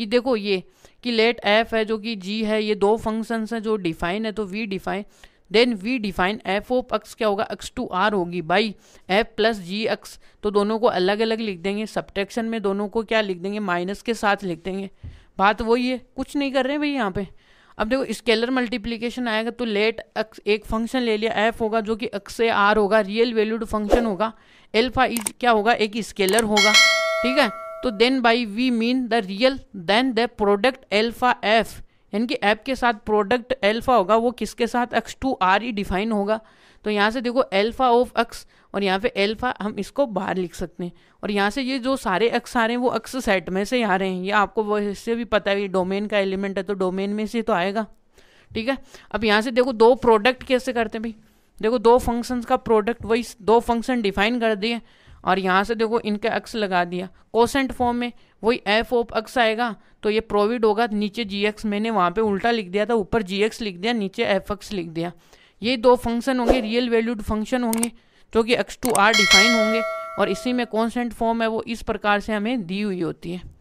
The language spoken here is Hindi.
कि देखो ये कि लेट एफ है जो कि जी है ये दो फंक्शंस हैं जो डिफाइन है तो we define then we define F of X क्या होगा एक्स टू आर होगी by F plus G X तो दोनों को अलग अलग लिख देंगे सब्ट्रैक्शन में दोनों को क्या लिख देंगे माइनस के साथ लिख देंगे बात वही है कुछ नहीं कर रहे हैं भाई यहाँ पे अब देखो स्केलर मल्टीप्लीकेशन आएगा तो लेट एक्स एक फंक्शन ले लिया एफ होगा जो कि एक्स से आर होगा रियल वैल्यूड फंक्शन होगा एल्फा इज क्या होगा एक स्केलर होगा ठीक है तो then by we mean the real then the product alpha F यानी कि एफ के साथ प्रोडक्ट एल्फा होगा वो किसके साथ एक्स टू आर ई डिफाइन होगा तो यहाँ से देखो एल्फा ऑफ एक्स और यहाँ पे एल्फा हम इसको बाहर लिख सकते हैं और यहाँ से ये जो सारे एक्स आ रहे हैं वो एक्स सेट में से आ रहे हैं ये आपको वो इससे भी पता है डोमेन का एलिमेंट है तो डोमेन में से तो आएगा ठीक है अब यहाँ से देखो दो प्रोडक्ट कैसे करते हैं भाई देखो दो फंक्शंस का प्रोडक्ट वही दो फंक्शन डिफाइन कर दिए और यहाँ से देखो इनका अक्स लगा दिया कोसेंट फॉर्म में वही एफ ओप अक्स आएगा तो ये प्रोविड होगा नीचे जी एक्स मैंने वहाँ पे उल्टा लिख दिया था ऊपर जी एक्स लिख दिया नीचे एफ एक्स लिख दिया ये दो फंक्शन होंगे रियल वैल्यूड फंक्शन होंगे जो कि एक्स टू आर डिफाइन होंगे और इसी में कॉन्सेंट फॉर्म है वो इस प्रकार से हमें दी हुई होती है